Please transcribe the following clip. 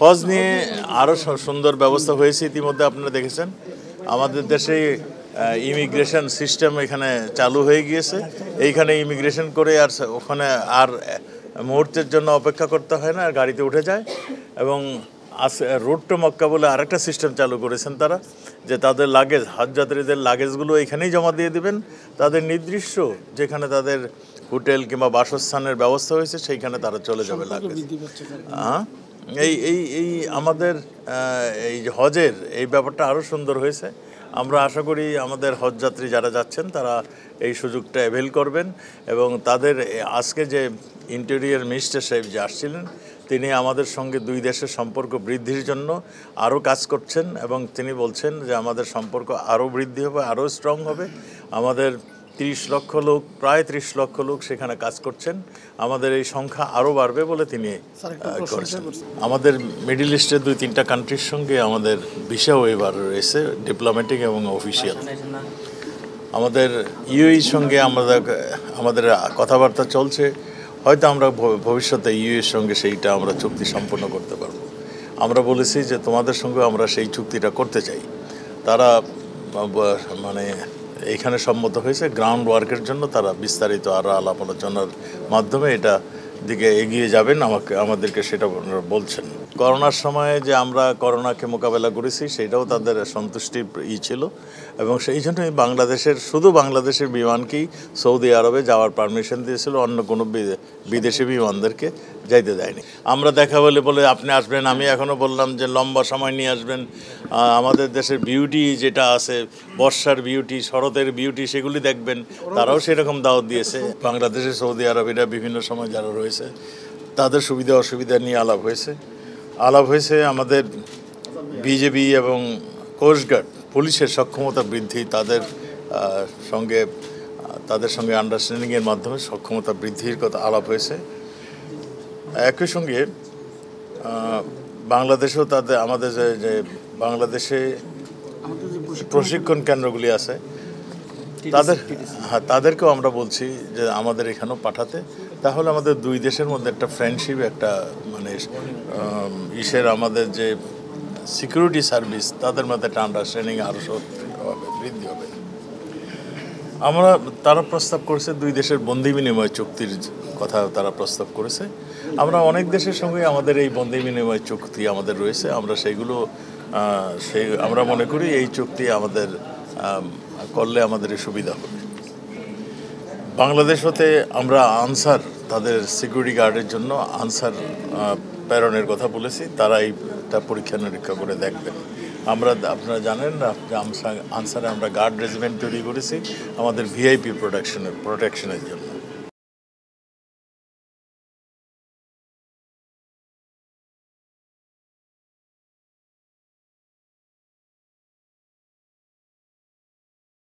হজ নিয়ে আরও সুন্দর ব্যবস্থা হয়েছে ইতিমধ্যে আপনারা দেখেছেন আমাদের দেশে ইমিগ্রেশন সিস্টেম এখানে চালু হয়ে গিয়েছে এইখানে ইমিগ্রেশন করে আর ওখানে আর মুহূর্তের জন্য অপেক্ষা করতে হয় না আর গাড়িতে উঠে যায় এবং রোড টু মক্কা বলে আরেকটা সিস্টেম চালু করেছেন তারা যে তাদের লাগেজ হজযাত্রীদের লাগেজগুলো এখানেই জমা দিয়ে দেবেন তাদের নির্দিষ্ট যেখানে তাদের হোটেল কিংবা বাসস্থানের ব্যবস্থা হয়েছে সেইখানে তারা চলে যাবে লাগেজ হ্যাঁ এই এই এই আমাদের এই যে হজের এই ব্যাপারটা আরও সুন্দর হয়েছে আমরা আশা করি আমাদের হজযাত্রী যারা যাচ্ছেন তারা এই সুযোগটা অ্যাভেল করবেন এবং তাদের আজকে যে ইন্টেরিয়ার মিনিস্টার সাহেব যে আসছিলেন তিনি আমাদের সঙ্গে দুই দেশের সম্পর্ক বৃদ্ধির জন্য আরও কাজ করছেন এবং তিনি বলছেন যে আমাদের সম্পর্ক আরও বৃদ্ধি হবে আরও স্ট্রং হবে আমাদের তিরিশ লক্ষ লোক প্রায় তিরিশ লক্ষ লোক সেখানে কাজ করছেন আমাদের এই সংখ্যা আরও বাড়বে বলে তিনি আমাদের মিডিল ইস্টের দুই তিনটা কান্ট্রির সঙ্গে আমাদের ভিসাও এবার রয়েছে ডিপ্লোম্যাটিক এবং অফিসিয়াল আমাদের ইউএই সঙ্গে আমাদের আমাদের কথাবার্তা চলছে হয়তো আমরা ভবিষ্যতে ইউএর সঙ্গে সেইটা আমরা চুক্তি সম্পন্ন করতে পারবো আমরা বলেছি যে তোমাদের সঙ্গে আমরা সেই চুক্তিটা করতে চাই তারা মানে এখানে সম্মত হয়েছে গ্রাউন্ড ওয়ার্কের জন্য তারা বিস্তারিত আরও আলাপ আলোচনার মাধ্যমে এটা দিকে এগিয়ে যাবেন আমাকে আমাদেরকে সেটা বলছেন করোনার সময়ে যে আমরা করোনাকে মোকাবেলা করেছি সেটাও তাদের সন্তুষ্টির ই ছিল এবং সেই জন্যই বাংলাদেশের শুধু বাংলাদেশের বিমানকেই সৌদি আরবে যাওয়ার পারমিশন দিয়েছিল অন্য কোনো বিদেশি বিমানদেরকে যাইতে দেয়নি আমরা দেখা বলে বলে আপনি আসবেন আমি এখনও বললাম যে লম্বা সময় নিয়ে আসবেন আমাদের দেশের বিউটি যেটা আছে বর্ষার বিউটি শরতের বিউটি সেগুলি দেখবেন তারাও সেরকম দাওয়াত দিয়েছে বাংলাদেশে সৌদি আরবিরা বিভিন্ন সময় যারা রয়েছে তাদের সুবিধা অসুবিধা নিয়ে আলাপ হয়েছে আলাপ হয়েছে আমাদের বিজেপি এবং কোস্টগার্ড পুলিশের সক্ষমতা বৃদ্ধি তাদের সঙ্গে তাদের সঙ্গে আন্ডারস্ট্যান্ডিংয়ের মাধ্যমে সক্ষমতা বৃদ্ধির কথা আলাপ হয়েছে একই সঙ্গে বাংলাদেশেও তাদের আমাদের যে বাংলাদেশে প্রশিক্ষণ কেন্দ্রগুলি আছে তাদের হ্যাঁ তাদেরকেও আমরা বলছি যে আমাদের এখানেও পাঠাতে তাহলে আমাদের দুই দেশের মধ্যে একটা ফ্রেন্ডশিপ একটা মানে ইসের আমাদের যে সিকিউরিটি সার্ভিস তাদের মধ্যে একটা আন্ডারস্ট্যান্ডিং আরও হবে বৃদ্ধি হবে আমরা তারা প্রস্তাব করেছে দুই দেশের বন্দি বিনিময় চুক্তির কথা তারা প্রস্তাব করেছে আমরা অনেক দেশের সঙ্গে আমাদের এই বন্দি বিনিময় চুক্তি আমাদের রয়েছে আমরা সেইগুলো সেই আমরা মনে করি এই চুক্তি আমাদের করলে আমাদের সুবিধা হবে বাংলাদেশ হতে আমরা আনসার তাদের সিকিউরিটি গার্ডের জন্য আনসার প্রেরণের কথা বলেছি তারা এইটা পরীক্ষা নিরীক্ষা করে দেখবেন আমরা আপনারা জানেন আনসারে আমরা গার্ড রেজিমেন্ট তৈরি করেছি আমাদের ভিআইপি প্রোটেকশনের প্রোটেকশনের জন্য